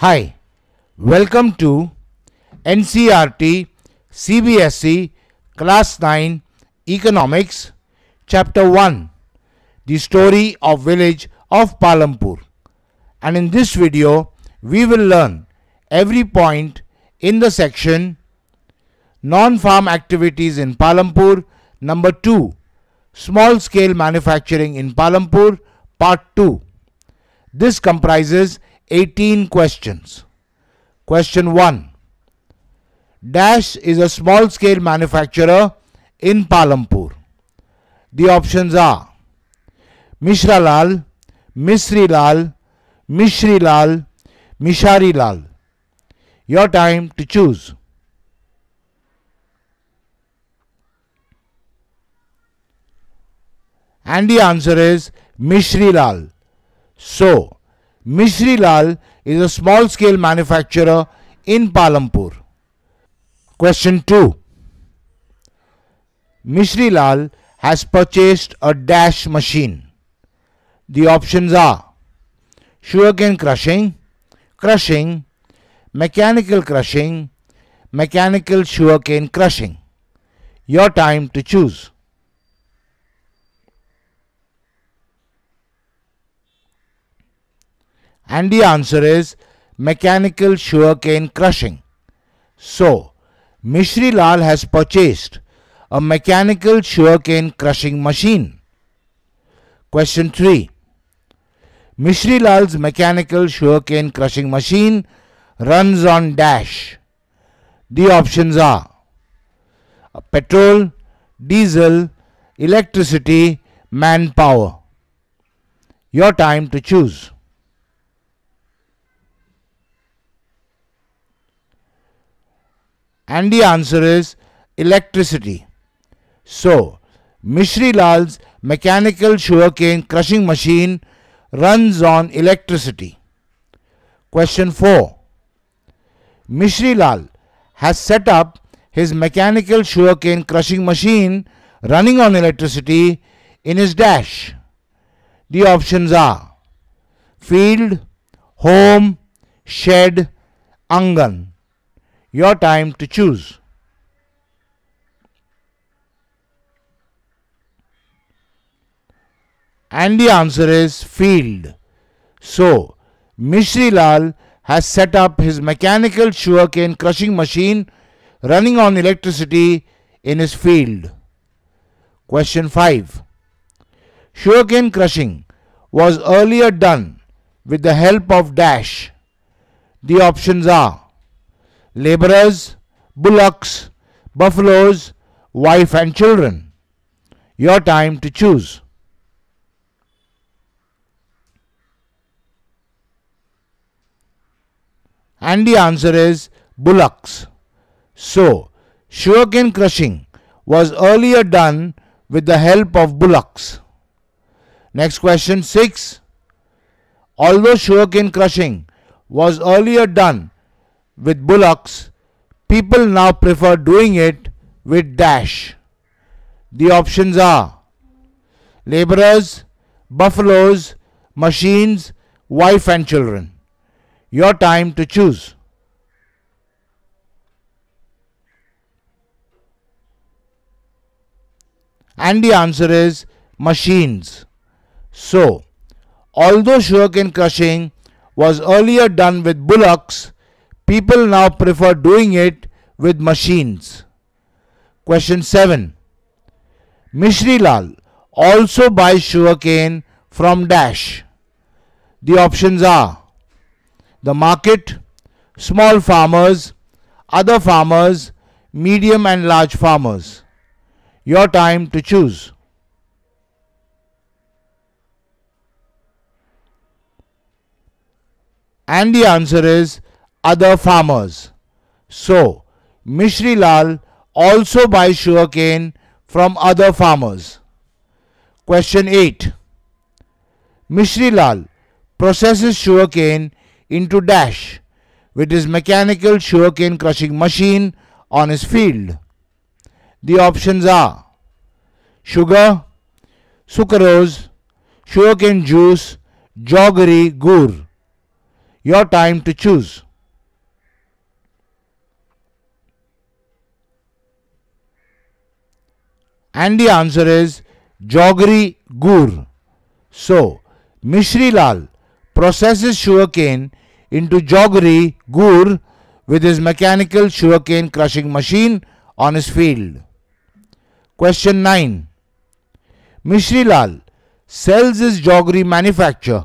Hi, welcome to NCRT CBSE Class 9 Economics Chapter 1 The Story of Village of Palampur. And in this video, we will learn every point in the section Non-Farm Activities in Palampur Number 2 Small Scale Manufacturing in Palampur Part 2. This comprises 18 questions. Question 1 Dash is a small scale manufacturer in Palampur. The options are Mishralal, Mishri Lal, Mishri Lal, Mishari Lal. Your time to choose. And the answer is Mishri Lal. So, Mishri Lal is a small scale manufacturer in Palampur. Question 2 Mishri Lal has purchased a dash machine. The options are sugarcane crushing, crushing, mechanical crushing, mechanical sugarcane crushing. Your time to choose. And the answer is mechanical sugarcane crushing. So, Mishri Lal has purchased a mechanical sugarcane crushing machine. Question 3. Mishri Lal's mechanical sugarcane crushing machine runs on dash. The options are petrol, diesel, electricity, manpower. Your time to choose. And the answer is electricity. So, Mishri Lal's mechanical sugarcane crushing machine runs on electricity. Question 4. Mishri Lal has set up his mechanical sugarcane crushing machine running on electricity in his dash. The options are field, home, shed, angan your time to choose. And the answer is field. So, Mishri Lal has set up his mechanical sugarcane crushing machine running on electricity in his field. Question 5. Sugarcane crushing was earlier done with the help of dash. The options are laborers, bullocks, buffaloes, wife and children. Your time to choose. And the answer is bullocks. So, sugarcane crushing was earlier done with the help of bullocks. Next question 6. Although sugarcane crushing was earlier done with bullocks, people now prefer doing it with dash. The options are laborers, buffaloes, machines, wife and children. Your time to choose. And the answer is machines. So, although sugarcane crushing was earlier done with bullocks, people now prefer doing it with machines. Question 7. Mishri Lal also buys sugarcane from Dash. The options are the market, small farmers, other farmers, medium and large farmers. Your time to choose. And the answer is other farmers. So, Mishri Lal also buys sugarcane from other farmers. Question 8 Mishri Lal processes sugarcane into dash with his mechanical sugarcane crushing machine on his field. The options are sugar, sucrose, sugarcane juice, jaggery, gur. Your time to choose. And the answer is Jogri Gur. So, Mishri Lal processes sugarcane into Jogri Gur with his mechanical sugarcane crushing machine on his field. Question 9. Mishri Lal sells his jogri manufacture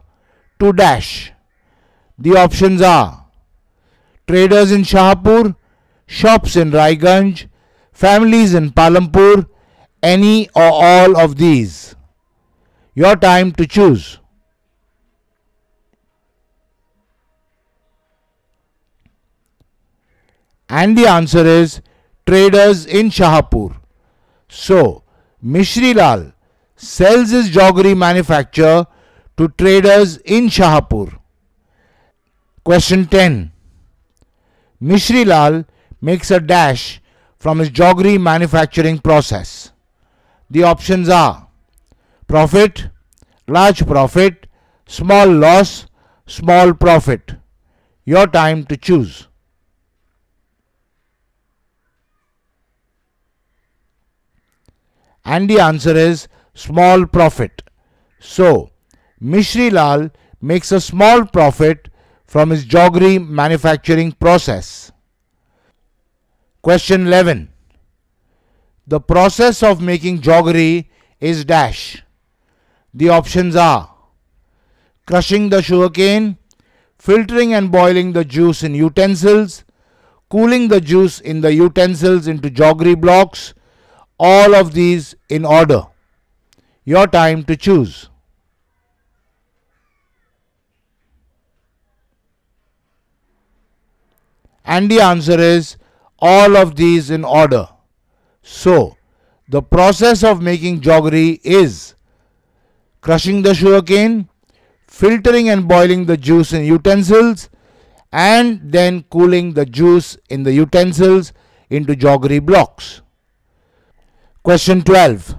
to Dash. The options are traders in Shahpur, shops in Raiganj, families in Palampur, any or all of these. Your time to choose. And the answer is traders in Shahapur. So, Mishri Lal sells his joggery manufacture to traders in Shahapur. Question 10. Mishri Lal makes a dash from his joggery manufacturing process. The options are profit, large profit, small loss, small profit. Your time to choose. And the answer is small profit. So, Mishri Lal makes a small profit from his jaggery manufacturing process. Question 11. The process of making joggery is dash. The options are crushing the sugarcane, filtering and boiling the juice in utensils, cooling the juice in the utensils into joggery blocks, all of these in order. Your time to choose. And the answer is all of these in order. So, the process of making jaggery is crushing the sugarcane, filtering and boiling the juice in utensils, and then cooling the juice in the utensils into jaggery blocks. Question 12.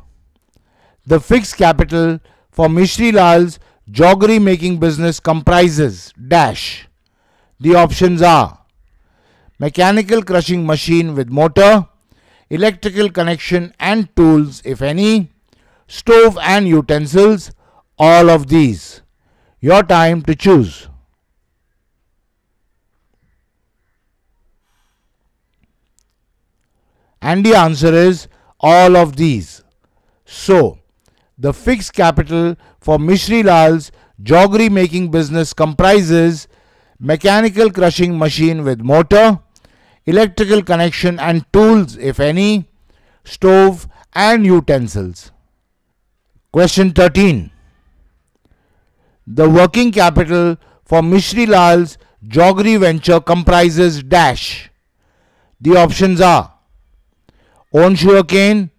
The fixed capital for Mishri Lal's jaggery making business comprises dash. The options are mechanical crushing machine with motor, electrical connection and tools if any, stove and utensils, all of these. Your time to choose. And the answer is all of these. So, the fixed capital for Mishri Lal's joggery making business comprises mechanical crushing machine with motor, electrical connection and tools if any, stove and utensils. Question 13. The working capital for Mishri Lal's Joggery venture comprises dash. The options are own sugarcane,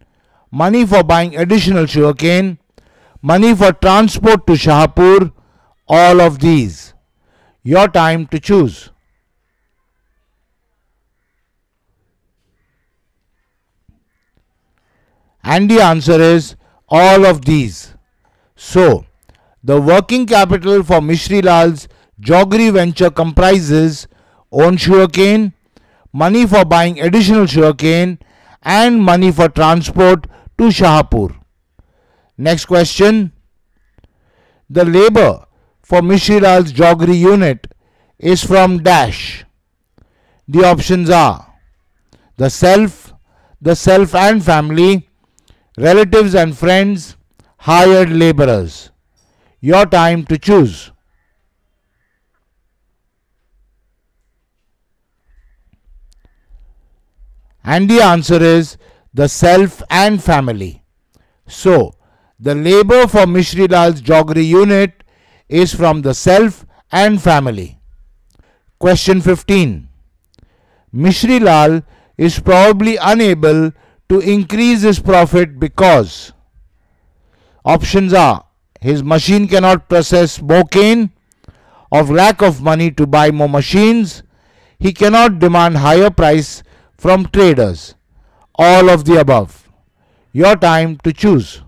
money for buying additional sugarcane, money for transport to Shahapur, all of these. Your time to choose. And the answer is all of these. So, the working capital for Mishri Lal's Joggery venture comprises own sugarcane, money for buying additional sugarcane, and money for transport to Shahapur. Next question. The labor for Mishri Lal's Joggery unit is from dash. The options are the self, the self and family, relatives and friends, hired laborers. Your time to choose. And the answer is the self and family. So, the labor for Mishri Lal's Jogri unit is from the self and family. Question 15. Mishri Lal is probably unable to increase his profit because options are his machine cannot process more cane of lack of money to buy more machines he cannot demand higher price from traders all of the above your time to choose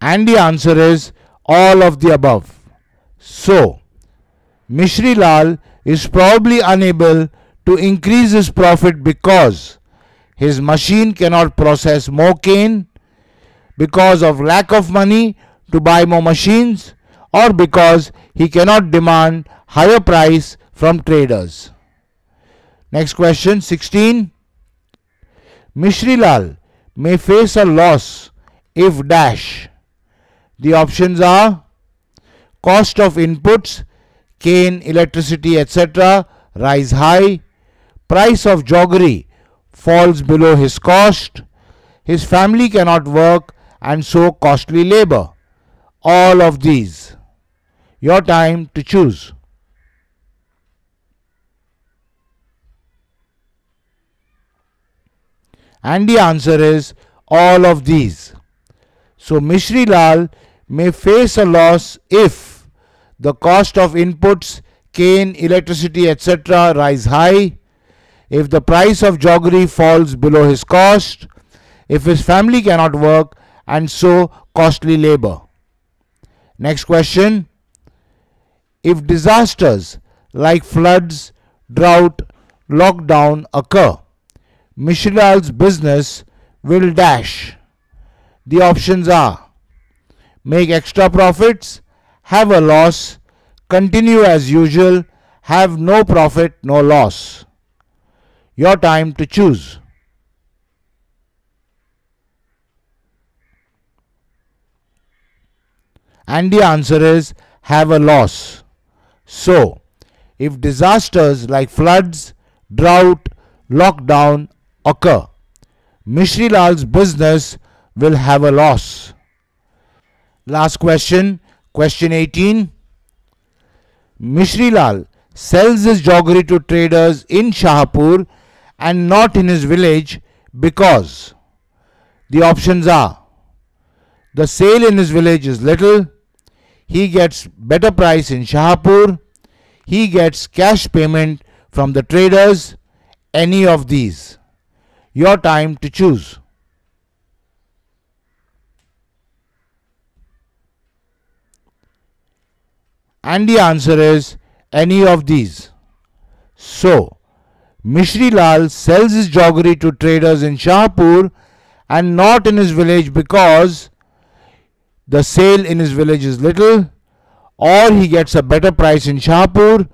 and the answer is all of the above so mishri lal is probably unable to increase his profit because his machine cannot process more cane because of lack of money to buy more machines or because he cannot demand higher price from traders. Next question 16. Mishrilal may face a loss if dash. The options are cost of inputs cane, electricity, etc. rise high. Price of joggery falls below his cost. His family cannot work and so costly labor. All of these. Your time to choose. And the answer is all of these. So Mishri Lal may face a loss if the cost of inputs, cane, electricity, etc. rise high. If the price of joggery falls below his cost, if his family cannot work, and so costly labor. Next question. If disasters like floods, drought, lockdown occur, Michelal's business will dash. The options are make extra profits, have a loss, continue as usual, have no profit, no loss. Your time to choose. And the answer is have a loss. So, if disasters like floods, drought, lockdown occur, Mishri Lal's business will have a loss. Last question Question 18. Mishrilal sells his jaggery to traders in Shahapur and not in his village because the options are the sale in his village is little, he gets better price in Shahapur, he gets cash payment from the traders, any of these. Your time to choose. And the answer is any of these. So, Mishri Lal sells his jaggery to traders in Shahpur and not in his village because the sale in his village is little or he gets a better price in Shahpur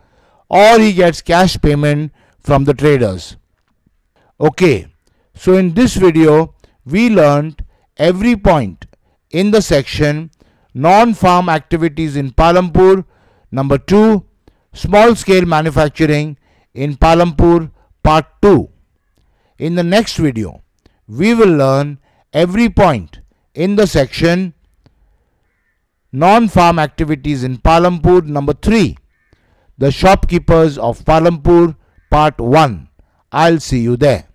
or he gets cash payment from the traders. Okay, so in this video we learnt every point in the section non-farm activities in Palampur Number two, small scale manufacturing in Palampur part 2. In the next video, we will learn every point in the section non-farm activities in Palampur number 3 the shopkeepers of Palampur part 1 I'll see you there